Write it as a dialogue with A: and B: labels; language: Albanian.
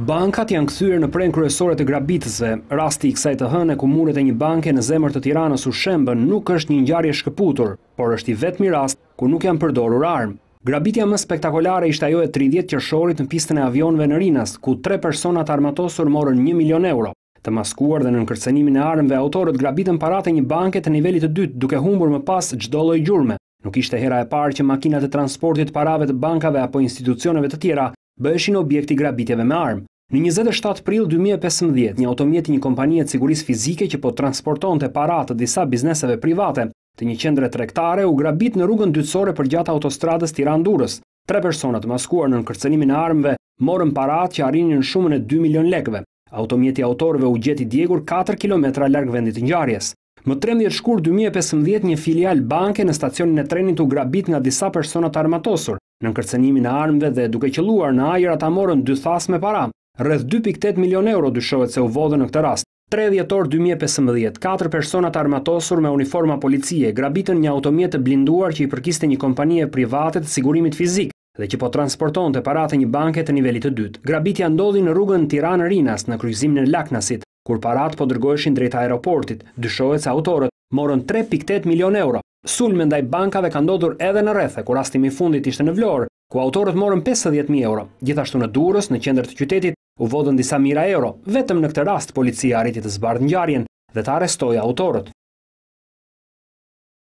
A: Bankat janë kthyer në pren kryesore të grabitësve. Rasti i kësaj të hënë ku muret e një banke në zemër të Tiranës u shembën nuk është një ngjarje shkëputur, por është i vetmi rast ku nuk janë përdorur armë. Grabitja më spektakolare ishte ajo e 30 qershorit në pistën e avionëve në Rinas, ku tre persona të armatosur morën 1 milion euro. Të maskuar dhe në nënkërcenimin e armëve, autorët grabitën paratë një banke të nivelit të dytë duke humbur më pas çdo lloj gjurmë. Nuk ishte hera e parë që makinat e transportit parave të bankave apo institucioneve të tjera bëheshin objekt i me armë. Në 27 prill 2015, një automjet i një kompanie të sigurisë fizike që po transportonte para të disa bizneseve private të një qendre tregtare u grabit në rrugën dytësore përgjatë autostradës Tiranë-Durrës. Tre persona të maskuar në nënkërcënimin e armëve morën paratë që arrinin në shumën e 2 milion lekëve. Automjeti autorëve u gjeti djegur 4 kilometra larg vendit të ngjarjes. Më 13 shkur 2015 një filial banke në stacionin e trenit u grabit nga disa persona të armatosur. Në nënkërcënimin e armëve dhe duke qelluar në ajër ata morën dy thas me para, rreth 2.8 milion euro dyshohet se u vodhe në këtë rast. 30 dhjetor 2015, katër persona të armatosur me uniforma policie grabitën një automjet të blinduar që i përkiste një kompanie private të sigurimit fizik dhe që po transporton të parate një banke të nivelit të dytë. Grabitja ndodhi në rrugën Tiran-Rinas në kryzimin e Laknasit, kur parat po dërgojshin drejta aeroportit, dyshohet se autorët morën 3.8 milion euro. Sulme ndaj bankave ka ndodhur edhe në rethe, kur rastimi fundit ishte në vlorë, ku autorët morën 50.000 euro. Gjithashtu në durës, në qender të qytetit, u vodën disa mira euro. Vetëm në këtë rast, policia arriti të zbardë njarjen dhe të arestoj autorët.